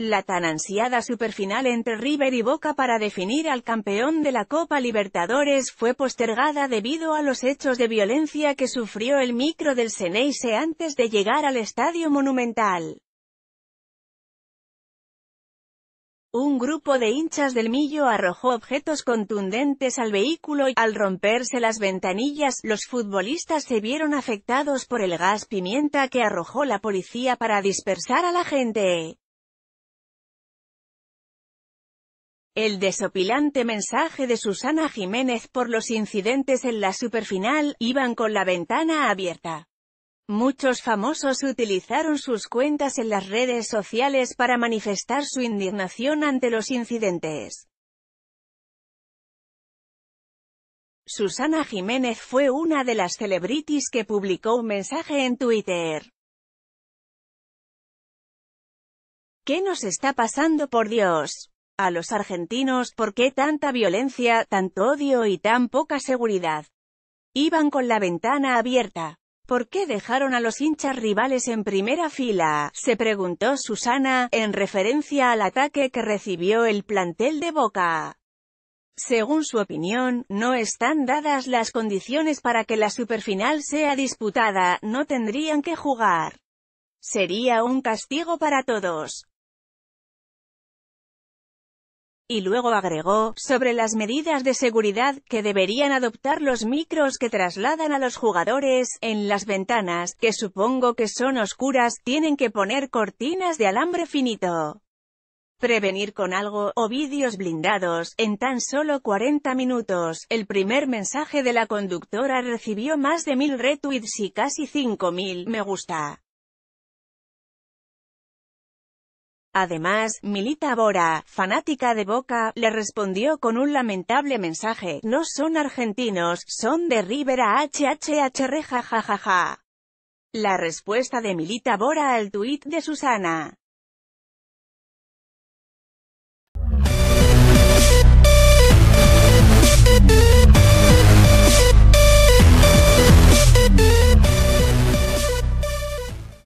La tan ansiada superfinal entre River y Boca para definir al campeón de la Copa Libertadores fue postergada debido a los hechos de violencia que sufrió el micro del Ceneise antes de llegar al Estadio Monumental. Un grupo de hinchas del Millo arrojó objetos contundentes al vehículo y, al romperse las ventanillas, los futbolistas se vieron afectados por el gas pimienta que arrojó la policía para dispersar a la gente. El desopilante mensaje de Susana Jiménez por los incidentes en la superfinal, iban con la ventana abierta. Muchos famosos utilizaron sus cuentas en las redes sociales para manifestar su indignación ante los incidentes. Susana Jiménez fue una de las celebrities que publicó un mensaje en Twitter. ¿Qué nos está pasando por Dios? A los argentinos, ¿por qué tanta violencia, tanto odio y tan poca seguridad? Iban con la ventana abierta. ¿Por qué dejaron a los hinchas rivales en primera fila? se preguntó Susana, en referencia al ataque que recibió el plantel de Boca. Según su opinión, no están dadas las condiciones para que la superfinal sea disputada, no tendrían que jugar. Sería un castigo para todos y luego agregó, sobre las medidas de seguridad que deberían adoptar los micros que trasladan a los jugadores, en las ventanas, que supongo que son oscuras, tienen que poner cortinas de alambre finito. Prevenir con algo, o vídeos blindados, en tan solo 40 minutos, el primer mensaje de la conductora recibió más de mil retweets y casi 5.000 me gusta. Además, Milita Bora, fanática de Boca, le respondió con un lamentable mensaje, no son argentinos, son de Rivera HHHR jajajaja. La respuesta de Milita Bora al tuit de Susana.